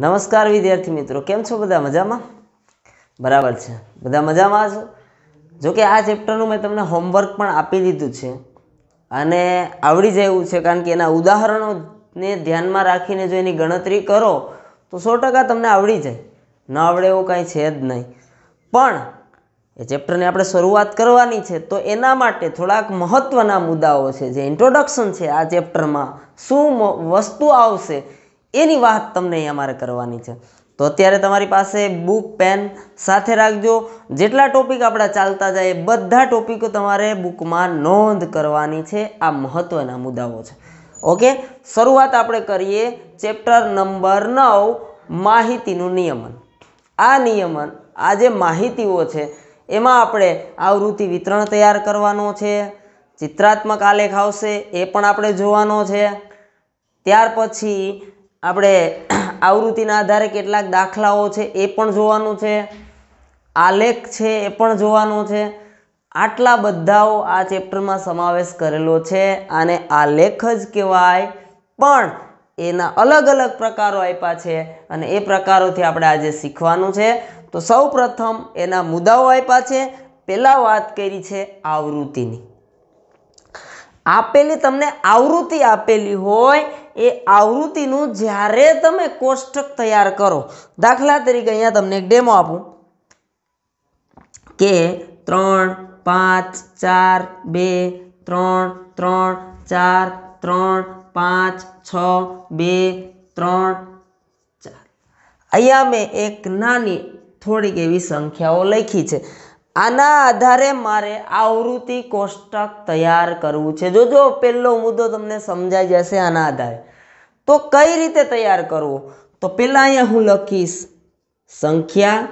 નમસ્કાર વિદ્યાર્થી મિત્રો કેમ છો બધા મજામાં બરાબર છે બધા મજામાં છો જો કે આ ચેપ્ટરનું મેં તમને હોમવર્ક પણ આપી દીધું છે અને આવડી જાય એવું છે કારણ કે એના ઉદાહરણોને ધ્યાનમાં રાખીને જો એની ગણતરી કરો તો સો ટકા તમને આવડી જાય ન આવડે એવું કાંઈ છે જ નહીં પણ એ ચેપ્ટરની આપણે શરૂઆત કરવાની છે તો એના માટે થોડાક મહત્ત્વના મુદ્દાઓ છે જે ઇન્ટ્રોડક્શન છે આ ચેપ્ટરમાં શું વસ્તુ આવશે એની વાત તમને અહીંયા મારે કરવાની છે તો અત્યારે તમારી પાસે બુક પેન સાથે રાખજો જેટલા ટોપિક આપણા ચાલતા જાય એ બધા ટોપિકો તમારે બુકમાં નોંધ કરવાની છે આ મહત્ત્વના મુદ્દાઓ છે ઓકે શરૂઆત આપણે કરીએ ચેપ્ટર નંબર નવ માહિતીનું નિયમન આ નિયમન આ જે માહિતીઓ છે એમાં આપણે આવૃત્તિ વિતરણ તૈયાર કરવાનો છે ચિત્રાત્મક આલેખ આવશે એ પણ આપણે જોવાનો છે ત્યાર પછી આપણે આવૃત્તિના આધારે કેટલાક દાખલાઓ છે એ પણ જોવાનું છે આલેખ છે એ પણ જોવાનો છે આટલા બધાઓ આ ચેપ્ટરમાં સમાવેશ કરેલો છે આને લેખ જ કહેવાય પણ એના અલગ અલગ પ્રકારો આપ્યા છે અને એ પ્રકારોથી આપણે આજે શીખવાનું છે તો સૌ એના મુદ્દાઓ આપ્યા છે પહેલાં વાત કરી છે આવૃત્તિની આપેલી તમને આવૃત્તિ આપેલી હોય એ આવૃત્તિનું જ્યારે તમે કોષ્ટક તૈયાર કરો દાખલા તરીકે અહીંયા તમને એક ડેમો આપું કે ત્રણ પાંચ ચાર બે ત્રણ ત્રણ ચાર ત્રણ પાંચ છ બે ત્રણ ચાર અહીંયા મેં એક નાની થોડીક એવી સંખ્યાઓ લખી છે આના આધારે મારે આવૃત્તિ કોષ્ટક તૈયાર કરવું છે જોજો પહેલો મુદ્દો તમને સમજાઈ જશે આના આધારે તો કઈ રીતે તૈયાર કરવો તો પહેલાં અહીંયા હું લખીશ સંખ્યા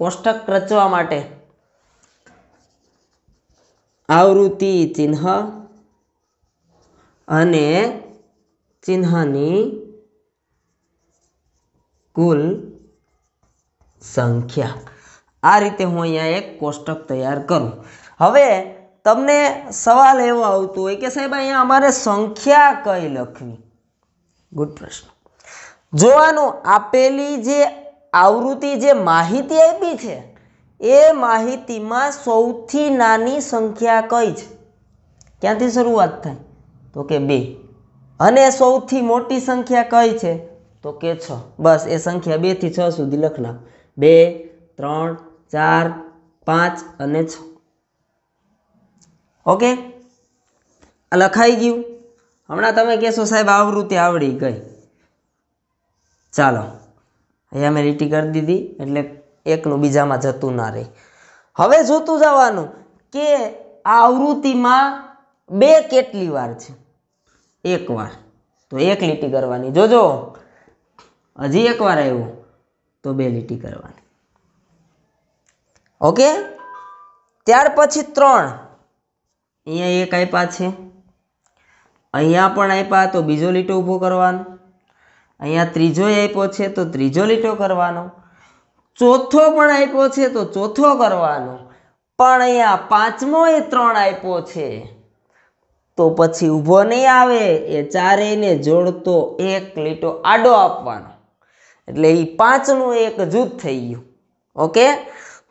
કોષ્ટક રચવા માટે આવૃત્તિ ચિહ્ન અને ચિહ્નની કુલ સંખ્યા આ રીતે હું અહીંયા એક કોષ્ટક તૈયાર કરું હવે તમને સવાલ એવો આવતો હોય કે સાહેબ અહીંયા અમારે સંખ્યા કઈ લખવી ગુડ પ્રશ્ન જોવાનું આપેલી જે આવૃત્તિ જે માહિતી આપી છે એ માહિતીમાં સૌથી નાની સંખ્યા કઈ છે ક્યાંથી શરૂઆત થાય તો કે બે અને સૌથી મોટી સંખ્યા કઈ છે તો કે છ બસ એ સંખ્યા બેથી છ સુધી લખના બે ત્રણ ચાર પાંચ અને છ ઓકે આ લખાઈ ગયું હમણાં તમે કહેશો સાહેબ આવૃત્તિ આવડી ગઈ ચાલો અહીંયા મેં લીટી કરી દીધી એટલે એકનું બીજામાં જતું ના રહે હવે જોતું જવાનું કે આ આવૃત્તિમાં બે કેટલી વાર છે એક વાર તો એક લીટી કરવાની જોજો હજી એક વાર આવ્યું તો બે લીટી કરવાની ઓકે ત્યાર પછી ત્રણ અહીંયા એક આપ્યા છે અહીંયા પણ આપ્યા તો બીજો લીટો ઊભો કરવાનો અહીંયા ત્રીજો આપ્યો છે તો ત્રીજો લીટો કરવાનો ચોથો પણ આપ્યો છે તો ચોથો કરવાનો પણ અહીંયા પાંચમો એ ત્રણ આપ્યો છે તો પછી ઊભો નહીં આવે એ ચારેયને જોડતો એક લીટો આડો આપવાનો એટલે એ પાંચનું એક જૂથ થઈ ગયું ઓકે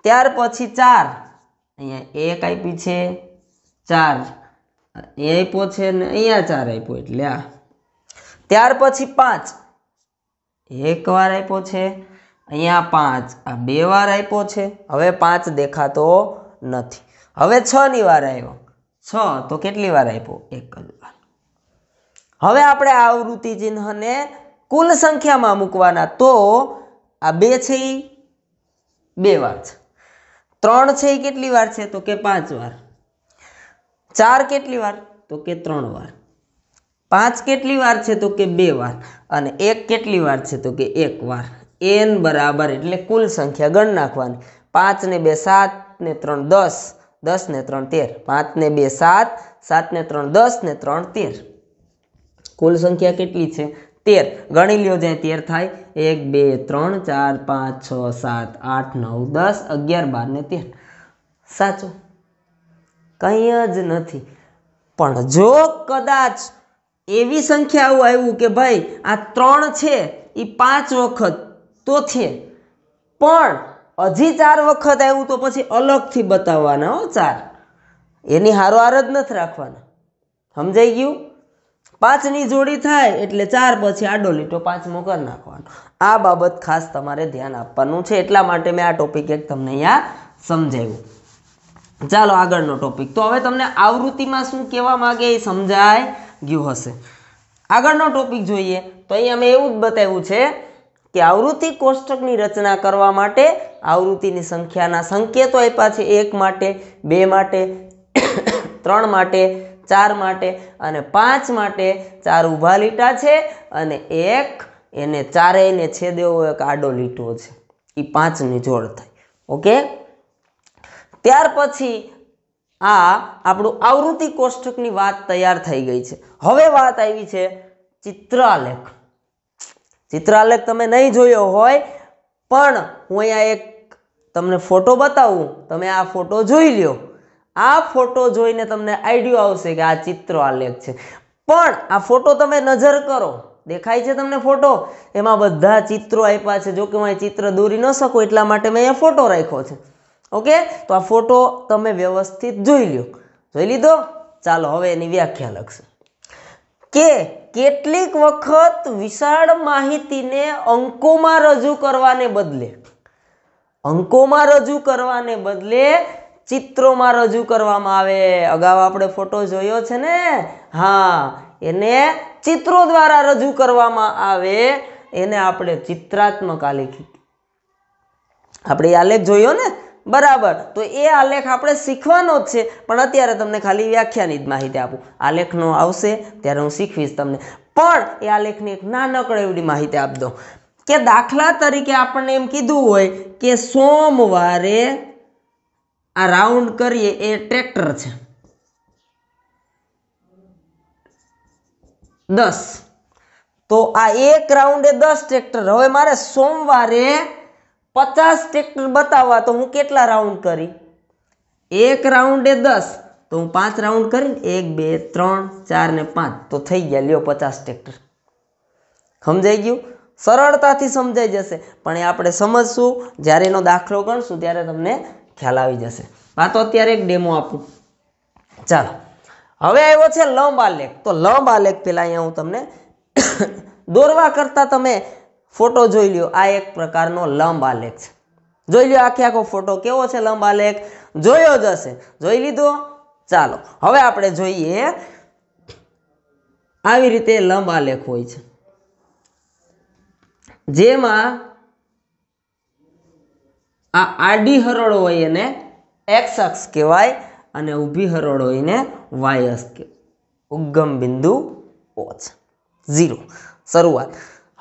ત્યાર પછી ચાર અહીંયા એક આપી છે ચાર એ આપ્યો છે ને અહીંયા ચાર આપ્યો એટલે આ ત્યાર પછી પાંચ એક વાર આપ્યો છે અહીંયા પાંચ આ બે વાર આપ્યો છે હવે પાંચ દેખાતો નથી હવે છ ની વાર આવ્યો છ તો કેટલી વાર આપ્યો એક જ વાર હવે આપણે આવૃત્તિ ચિહ્નને કુલ સંખ્યામાં મૂકવાના તો આ બે છે એ બે વાર છે ત્રણ છે એ કેટલી વાર છે તો કે પાંચ વાર ચાર કેટલી વાર તો કે ત્રણ વાર પાંચ કેટલી વાર છે તો કે બે વાર અને એક કેટલી વાર છે તો કે એક વાર એન બરાબર એટલે કુલ સંખ્યા ગણ નાખવાની પાંચ ને બે સાત ને ત્રણ દસ દસ ને ત્રણ તેર પાંચ ને બે સાત સાત ને ત્રણ દસ ને ત્રણ તેર કુલ સંખ્યા કેટલી છે તેર ગણી લ્યો જે તેર થાય એક બે ત્રણ ચાર પાંચ છ સાત આઠ નવ દસ અગિયાર બાર ને તેર સાચું કંઈ જ નથી પણ જો કદાચ એવી સંખ્યાઓ આવ્યું કે ભાઈ આ ત્રણ છે એ પાંચ વખત તો છે પણ હજી ચાર વખત આવ્યું તો પછી અલગથી બતાવવાના હો ચાર એની હારો હાર જ નથી રાખવાના સમજાઈ ગયું પાંચની જોડી થાય એટલે ચાર પછી આડો લીટો પાંચમો કરી નાખવાનો આ બાબત ખાસ તમારે ધ્યાન આપવાનું છે એટલા માટે મેં આ ટોપિક એક તમને અહીંયા સમજાવ્યું ચાલો આગળનો ટોપિક તો હવે તમને આવૃત્તિમાં શું કહેવા માગે એ સમજાય ગયું હશે આગળનો ટોપિક જોઈએ તો અહીં અમે એવું જ બતાવ્યું છે કે આવૃત્તિ કોષ્ટકની રચના કરવા માટે આવૃત્તિની સંખ્યાના સંકેતો આપ્યા છે એક માટે બે માટે ત્રણ માટે ચાર માટે અને પાંચ માટે ચાર ઊભા લીટા છે અને એક એને ચારેયને છેદે એવો એક આડો લીટો છે એ પાંચની જોડ થાય ઓકે ત્યાર પછી આ આપણું આવૃત્તિ કોષ્ટકની વાત તૈયાર થઈ ગઈ છે હવે વાત આવી છે ચિત્રાલેખ ચિત્રાલેખ તમે નહીં જોયો હોય પણ હું અહીંયા એક તમને ફોટો બતાવું તમે આ ફોટો જોઈ લ્યો આ ફોટો જોઈને તમને આઈડિયો આવશે કે આ ચિત્ર આલેખ છે પણ આ ફોટો તમે નજર કરો દેખાય છે તમને ફોટો એમાં બધા ચિત્રો આપ્યા છે જો કે હું ચિત્ર દોરી ન શકું એટલા માટે મેં અહીંયા ફોટો રાખ્યો છે ઓકે તો આ ફોટો તમે વ્યવસ્થિત જોઈ લો જોઈ લીધો ચાલો હવે એની વ્યાખ્યા લખશે કે કેટલીક વખત વિશાળ માહિતીને અંકોમાં રજૂ કરવાને બદલે અંકોમાં રજૂ કરવાને બદલે ચિત્રોમાં રજૂ કરવામાં આવે અગાઉ આપણે ફોટો જોયો છે ને હા એને ચિત્રો દ્વારા રજૂ કરવામાં આવે એને આપણે ચિત્રાત્મક આલેખ આપણે આલેખ જોયો ને બરાબર તો એ આલેખ આપણે શીખવાનો જ છે પણ અત્યારે તમને ખાલી વ્યાખ્યાની જ માહિતી આપું આલેખનો આવશે ત્યારે હું શીખવીશ તમને પણ એ આલેખની એક નાનકડ એવડી માહિતી આપ દો કે દાખલા તરીકે આપણને એમ કીધું હોય કે સોમવારે આ રાઉન્ડ કરીએ એ ટ્રેક્ટર છે દસ તો આ એક રાઉન્ડે દસ ટ્રેક્ટર હવે મારે સોમવારે પચાસ ટ્રેક્ટર બતાવવા તો હું કેટલા રાઉન્ડ કરી એક રાઉન્ડે દસ તો હું પાંચ રાઉન્ડ કરીને એક બે ત્રણ ચાર ને પાંચ તો થઈ ગયા લ્યો પચાસ ટ્રેક્ટર સમજાઈ ગયું સરળતાથી સમજાઈ જશે પણ એ આપણે સમજશું જ્યારે એનો દાખલો ગણશું ત્યારે તમને ખ્યાલ આવી જશે હા તો અત્યારે એક ડેમો આપું ચાલો હવે આવ્યો છે લંબ આલેખ તો લંબ આલેખ પહેલાં અહીંયા હું તમને દોરવા કરતાં તમે ફોટો જોઈ લ્યો આ એક પ્રકારનો લંબ આલેખ છે જોઈ લ્યો આખે આખો ફોટો કેવો છે લંબ આલેખ જોયો જ હશે જોઈ લીધો ચાલો હવે આપણે જોઈએ આવી રીતે લંબ આલેખ હોય છે જેમાં આ આડી હરોળ હોય એને એક્સ અક્ષ કહેવાય અને ઊભી હરોળ હોય એને વાય અક્ષ કહેવાય ઉગમ બિંદુ ઓ ઝીરો શરૂઆત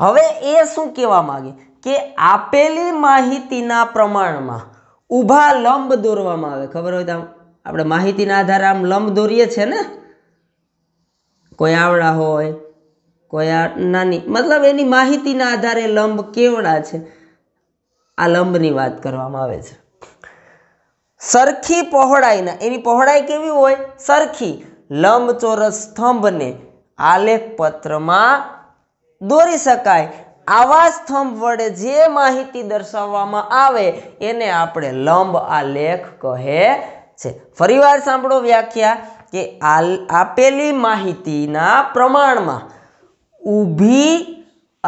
હવે એ શું કહેવા માગે કે આપેલી માહિતીના પ્રમાણમાં ઊભા લંબ દોરવામાં આવે ખબર હોય તો આપણે માહિતીના આધારે આમ લંબ દોરીએ છીએ ને કોઈ આવડા હોય કોઈ આ નાની મતલબ એની માહિતીના આધારે લંબ કેવડા છે આ લંબની વાત કરવામાં આવે છે સરખી પહોળાઈના એની પહોળાઈ કેવી હોય સરખી લંબચોરસ સ્તંભને આલેખપત્રમાં દોરી શકાય આવા સ્તંભ વડે જે માહિતી દર્શાવવામાં આવે એને આપણે લંબ આલેખ કહે છે ફરીવાર સાંભળો વ્યાખ્યા કે આપેલી માહિતીના પ્રમાણમાં ઊભી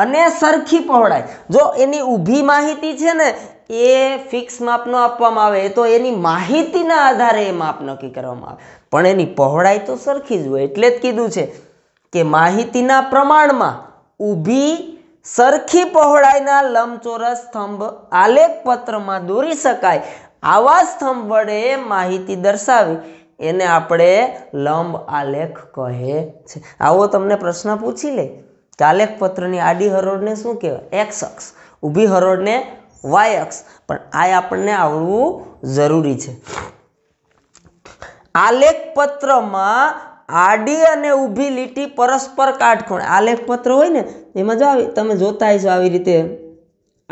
અને સરખી પહોળાઈ જો એની ઊભી માહિતી છે ને એ ફિક્સ માપનો આપવામાં આવે તો એની માહિતીના આધારે એ માપ નક્કી કરવામાં આવે પણ એની પહોળાઈ તો સરખી જ હોય એટલે જ કીધું છે કે માહિતીના પ્રમાણમાં ઊભી સરખી પહોળાઈના લંબચોરસ સ્તંભ આલેખ પત્રમાં દોરી શકાય આવા સ્તંભ વડે માહિતી દર્શાવી એને આપણે લંબ આલેખ કહે છે આવો તમને પ્રશ્ન પૂછી લે કાલેક પત્રની આડી હરોળને શું કહેવાય એક્સ અક્ષ ઊભી હરોળને વાય અક્ષ પણ આ આપણને આવડવું જરૂરી છે આલેખ પત્રમાં આડી અને ઊભી લીટી પરસ્પર કાટખૂણે આલેખ પત્ર હોય ને એમાં જો આવી તમે જોતા છો આવી રીતે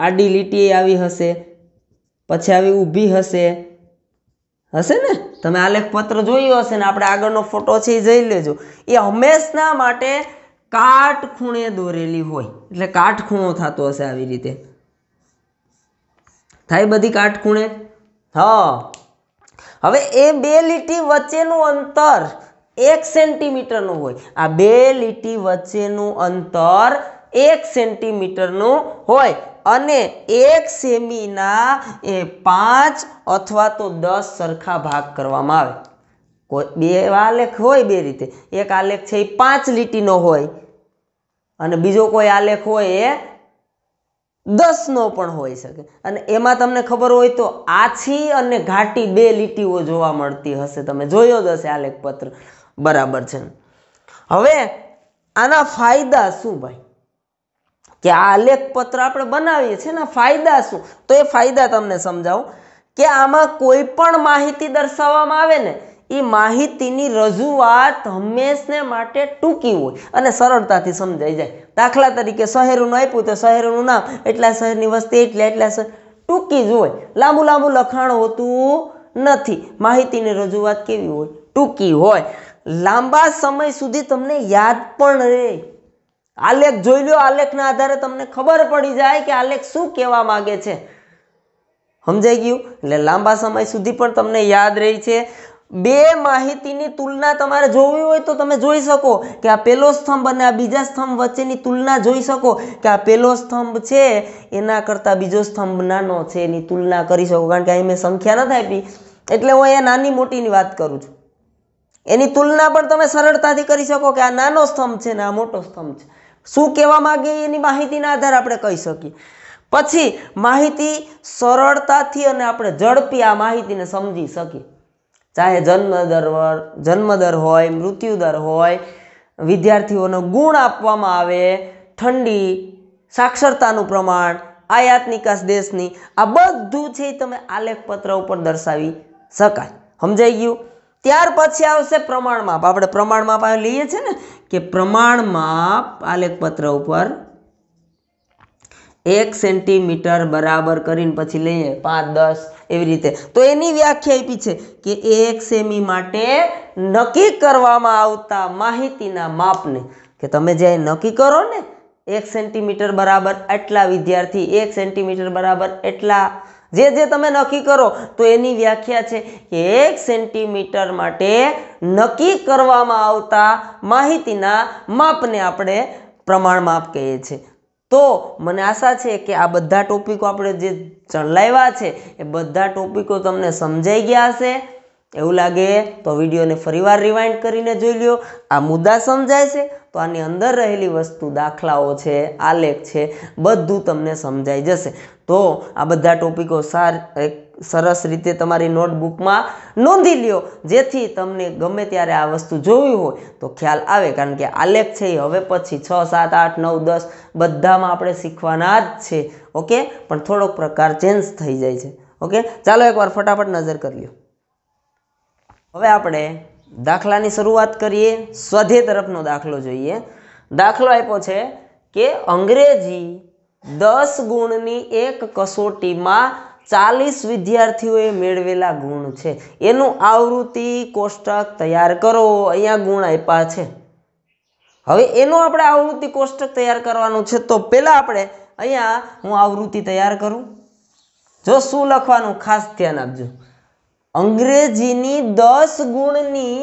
આડી લીટી આવી હશે પછી આવી ઊભી હશે હશે ને તમે આલેખ પત્ર જોયો હશે ને આપણે આગળનો ફોટો છે એ જઈ લેજો એ હંમેશના માટે કાટખૂણે દોરેલી હોય એટલે કાટખૂણો થતો હશે આવી રીતે થાય બધી કાટખૂણે હા હવે એ બે લીટી વચ્ચેનું અંતર એક સેન્ટીમીટરનું હોય આ બે લીટી વચ્ચેનું અંતર એક સેન્ટીમીટરનું હોય અને એક સેમીના એ પાંચ અથવા તો દસ સરખા ભાગ કરવામાં આવે કોઈ બે આલેખ હોય બે રીતે એક આલેખ છે એ પાંચ લીટીનો હોય અને બીજો કોઈ આલેખ હોય એ દસનો પણ હોઈ શકે અને એમાં તમને ખબર હોય તો આછી અને ઘાટી બે લીટીઓ જોવા મળતી હશે તમે જોયો જ હશે આલેખ પત્ર બરાબર છે હવે આના ફાયદા શું ભાઈ કે આ આલેખ પત્ર આપણે બનાવીએ છીએ ને ફાયદા શું તો એ ફાયદા તમને સમજાવું કે આમાં કોઈ પણ માહિતી દર્શાવવામાં આવે ને એ માહિતીની રજૂઆત હંમેશને માટે ટૂંકી હોય અને સરળતાથી સમજાઈ જાય દાખલા તરીકે શહેરોનું આપ્યું તો શહેરનું નામ એટલા શહેરની વસ્તી એટલે એટલા શહેર ટૂંકી જ હોય લાંબુ લાંબુ લખાણ હોતું નથી માહિતીની રજૂઆત કેવી હોય ટૂંકી હોય લાંબા સમય સુધી તમને યાદ પણ રહે આલેખ જોઈ લો આલેખના આધારે તમને ખબર પડી જાય કે આલેખ શું કહેવા માગે છે સમજાઈ ગયું એટલે લાંબા સમય સુધી પણ તમને યાદ રહી છે બે માહિતીની તુલના તમારે જોવી હોય તો તમે જોઈ શકો કે આ પહેલો સ્તંભ અને આ બીજા સ્તંભ વચ્ચેની તુલના જોઈ શકો કે આ પહેલો સ્તંભ છે એના કરતાં બીજો સ્તંભ નાનો છે એની તુલના કરી શકો કારણ કે અહીં મેં સંખ્યા નથી આપી એટલે હું અહીંયા નાની મોટીની વાત કરું છું એની તુલના પણ તમે સરળતાથી કરી શકો કે આ નાનો સ્તંભ છે ને આ મોટો સ્તંભ છે શું કહેવા માગે એની માહિતીના આધારે આપણે કહી શકીએ પછી માહિતી સરળતાથી અને આપણે ઝડપી આ માહિતીને સમજી શકીએ ચાહે જન્મ દર જન્મ દર હોય મૃત્યુ દર હોય વિદ્યાર્થીઓનો ગુણ આપવામાં આવે ઠંડી સાક્ષરતાનું પ્રમાણ આયાત નિકાસ દેશની આ બધું છે તમે આલેખપત્ર ઉપર દર્શાવી શકાય સમજાઈ ગયું ત્યાર પછી આવશે પ્રમાણ માપ આપણે પ્રમાણ માપ લઈએ છીએ ને કે પ્રમાણ માપ આલેખપત્ર ઉપર એક સેન્ટીમીટર બરાબર કરીને પછી લઈએ પાંચ દસ એવી રીતે તો એની વ્યાખ્યા આપી છે કે એક સેમી માટે નક્કી કરવામાં આવતા માહિતીના માપને કે તમે જે નક્કી કરો ને એક સેન્ટીમીટર બરાબર આટલા વિદ્યાર્થી એક સેન્ટીમીટર બરાબર એટલા જે જે તમે નક્કી કરો તો એની વ્યાખ્યા છે કે એક સેન્ટીમીટર માટે નક્કી કરવામાં આવતા માહિતીના માપને આપણે પ્રમાણ માપ કહીએ છીએ તો મને આશા છે કે આ બધા ટોપિકો આપણે જે ચલાવ્યા છે એ બધા ટોપિકો તમને સમજાઈ ગયા હશે એવું લાગે તો વિડીયોને ફરીવાર રિવાઇન્ડ કરીને જોઈ લ્યો આ મુદ્દા સમજાય છે તો આની અંદર રહેલી વસ્તુ દાખલાઓ છે આલેખ છે બધું તમને સમજાઈ જશે તો આ બધા ટોપિકો સાર એક સરસ રીતે તમારી નોટબુકમાં નોંધી લ્યો જેથી તમને ગમે ત્યારે આ વસ્તુ જોવી હોય તો ખ્યાલ આવે કારણ કે આલેખ છે એ હવે પછી છ સાત આઠ નવ દસ બધામાં આપણે શીખવાના જ છે ઓકે પણ થોડોક પ્રકાર ચેન્જ થઈ જાય છે ઓકે ચાલો એકવાર ફટાફટ નજર કરી લ્યો હવે આપણે દાખલાની શરૂઆત કરીએ સ્વધે તરફનો દાખલો જોઈએ દાખલો આપ્યો છે કે અંગ્રેજી દસ ગુણની એક કસોટીમાં ચાલીસ વિદ્યાર્થીઓએ મેળવેલા ગુણ છે એનું આવૃત્તિ કોષ્ટક તૈયાર કરો અહીંયા ગુણ આપ્યા છે હવે એનું આપણે આવૃત્તિ કોષ્ટક તૈયાર કરવાનું છે તો પહેલાં આપણે અહીંયા હું આવૃત્તિ તૈયાર કરું જો શું લખવાનું ખાસ ધ્યાન આપજો અંગ્રેજીની દસ ગુણની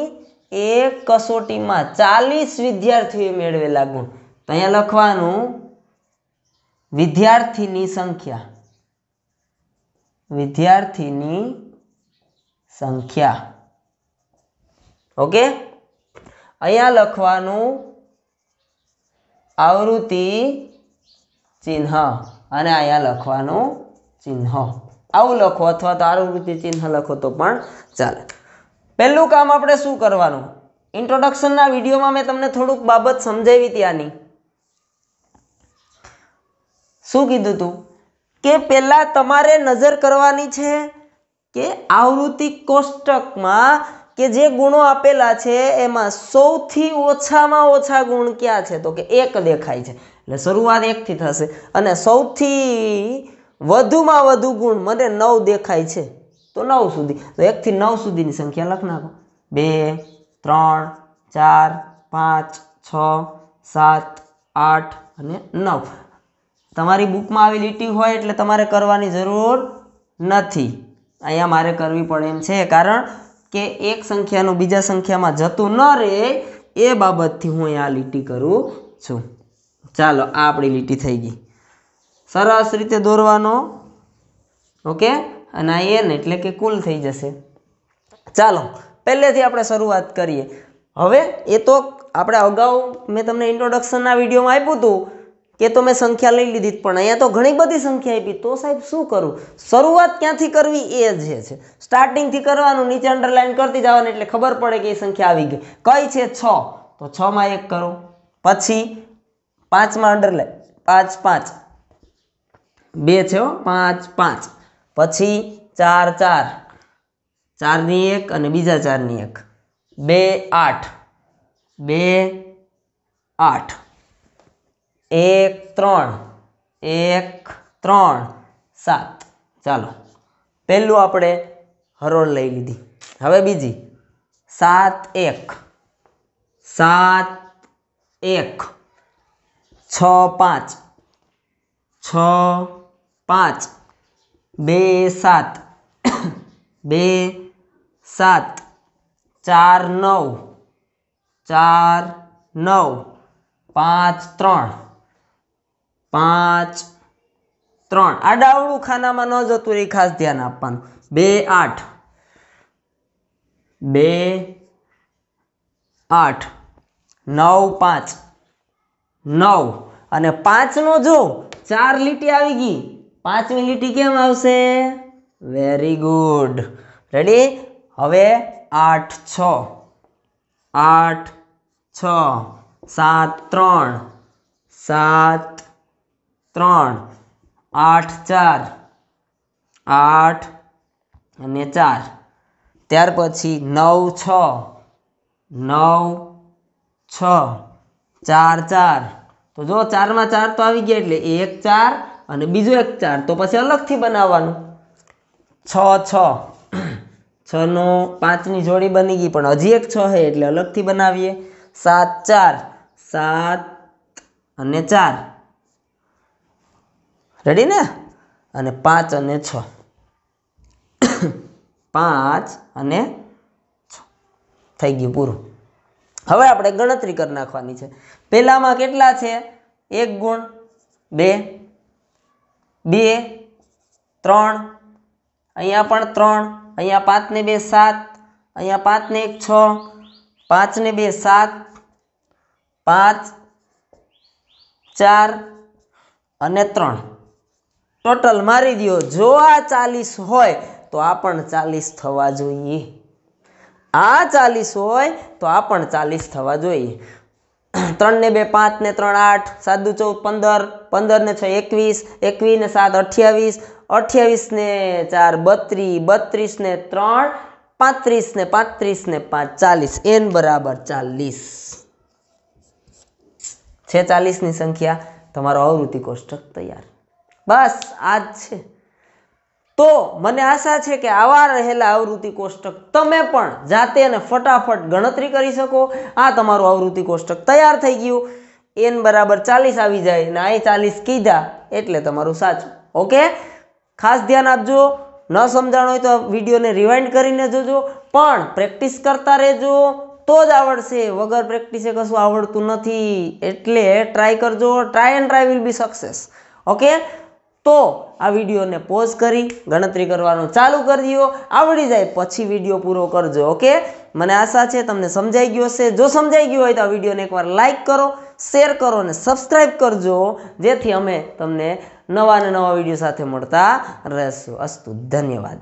એક કસોટીમાં ચાલીસ વિદ્યાર્થીઓએ મેળવેલા ગુણ અહીંયા લખવાનું વિદ્યાર્થીની સંખ્યા વિદ્યાર્થીની સંખ્યા ઓકે અહીંયા લખવાનું આવૃત્તિ ચિહ્ન અને અહીંયા લખવાનું ચિહ્ન આવું લખો અથવા તો આવૃત્તિ ચિહ્ન લખો તો પણ ચાલે પહેલું કામ આપણે શું કરવાનું ઇન્ટ્રોડક્શનના વિડીયોમાં મેં તમને થોડુંક બાબત સમજાવી હતી આની શું કીધું તું કે પહેલાં તમારે નજર કરવાની છે કે આવૃત્તિ કોષ્ટકમાં કે જે ગુણો આપેલા છે એમાં સૌથી ઓછામાં ઓછા ગુણ ક્યાં છે તો કે એક દેખાય છે એટલે શરૂઆત એકથી થશે અને સૌથી વધુમાં વધુ ગુણ મને નવ દેખાય છે તો નવ સુધી તો એકથી નવ સુધીની સંખ્યા લખ નાખો બે ત્રણ ચાર પાંચ છ સાત આઠ અને નવ તમારી બુકમાં આવી લીટી હોય એટલે તમારે કરવાની જરૂર નથી અહીંયા મારે કરવી પડે એમ છે કારણ કે એક સંખ્યાનું બીજા સંખ્યામાં જતું ન રહે એ બાબતથી હું આ લીટી કરું છું ચાલો આ આપણી લીટી થઈ ગઈ સરસ રીતે દોરવાનો ઓકે અને આ એને એટલે કે કુલ થઈ જશે ચાલો પહેલેથી આપણે શરૂઆત કરીએ હવે એ તો આપણે અગાઉ મેં તમને ઇન્ટ્રોડક્શનના વિડીયોમાં આપ્યું હતું કે તો મેં સંખ્યા લઈ લીધી પણ અહીંયા તો ઘણી બધી સંખ્યા આપી તો સાહેબ શું કરવું શરૂઆત ક્યાંથી કરવી એ જે છે સ્ટાર્ટિંગથી કરવાનું નીચે અંડરલાઇન કરતી જવાનું એટલે ખબર પડે કે એ સંખ્યા આવી ગઈ કઈ છે છ તો છમાં એક કરો પછી પાંચમાં અંડરલાઇન પાંચ પાંચ બે છે હો પાંચ પાંચ પછી ચાર ચાર ચારની એક અને બીજા ચારની એક બે આઠ બે આઠ એક ત્રણ એક ત્રણ સાત ચાલો પહેલું આપણે હરોળ લઈ લીધી હવે બીજી સાત એક સાત એક છ પાંચ છ પાંચ બે સાત બે સાત ચાર નવ ચાર નવ પાંચ ત્રણ પાંચ ત્રણ આ ડાવડું ખાનામાં ન જતું એ ખાસ ધ્યાન આપવાનું બે આઠ બે આઠ નવ પાંચ નવ અને પાંચનો જો ચાર લીટી આવી ગઈ પાંચમી લીટી કેમ આવશે વેરી ગુડ રેડી હવે આઠ છ આઠ છ સાત ત્રણ સાત ત્રણ આઠ ચાર આઠ અને ચાર ત્યાર પછી નવ છ નવ છ ચાર ચાર તો જો ચારમાં ચાર તો આવી ગયા એટલે એક ચાર અને બીજો એક ચાર તો પછી અલગથી બનાવવાનું છ છ છનો પાંચની જોડી બની ગઈ પણ હજી એક છ હે એટલે અલગથી બનાવીએ સાત ચાર સાત અને ચાર રેડી ને અને પાંચ અને છ પાંચ અને છ થઈ ગયું પૂરું હવે આપણે ગણતરી કરી નાખવાની છે પહેલાંમાં કેટલા છે એક ગુણ બે બે ત્રણ અહીંયા પણ ત્રણ અહીંયા પાંચને બે સાત અહીંયા પાંચને એક છ પાંચને બે સાત પાંચ ચાર અને ત્રણ ટોટલ મારી દો જો આ ચાલીસ હોય તો આ પણ ચાલીસ થવા જોઈએ આ ચાલીસ હોય તો આ પણ ચાલીસ થવા જોઈએ ત્રણને બે પાંચને ત્રણ આઠ સાત દુ ચૌદ પંદર પંદરને છ એકવીસ એકવીસને સાત અઠ્યાવીસ અઠ્યાવીસને ચાર બત્રીસ બત્રીસને ત્રણ પાંત્રીસને પાંત્રીસને પાંચ ચાલીસ એન બરાબર ચાલીસ છે ચાલીસની સંખ્યા તમારો આવૃત્તિ કોષ્ટક તૈયાર બસ આ જ છે તો મને આશા છે કે આવા રહેલા આવૃત્તિ કોષ્ટક તમે પણ જાતે અને ફટાફટ ગણતરી કરી શકો આ તમારું આવૃત્તિ કોષ્ટક તૈયાર થઈ ગયું એન બરાબર ચાલીસ આવી જાય અને આ ચાલીસ કીધા એટલે તમારું સાચું ઓકે ખાસ ધ્યાન આપજો ન સમજાણો હોય તો વિડીયોને રિવાઇન્ડ કરીને જોજો પણ પ્રેક્ટિસ કરતા રહેજો તો જ આવડશે વગર પ્રેક્ટિસે કશું આવડતું નથી એટલે ટ્રાય કરજો try and try will be success okay તો આ વિડીયોને પોઝ કરી ગણતરી કરવાનું ચાલુ કરી દો આવડી જાય પછી વિડીયો પૂરો કરજો ઓકે મને આશા છે તમને સમજાઈ ગયો હશે જો સમજાઈ ગયો હોય તો આ વિડીયોને એકવાર લાઇક કરો શેર કરો અને સબસ્ક્રાઈબ કરજો જેથી અમે તમને નવા ને નવા વિડીયો સાથે મળતા રહેશું અસ્તુ ધન્યવાદ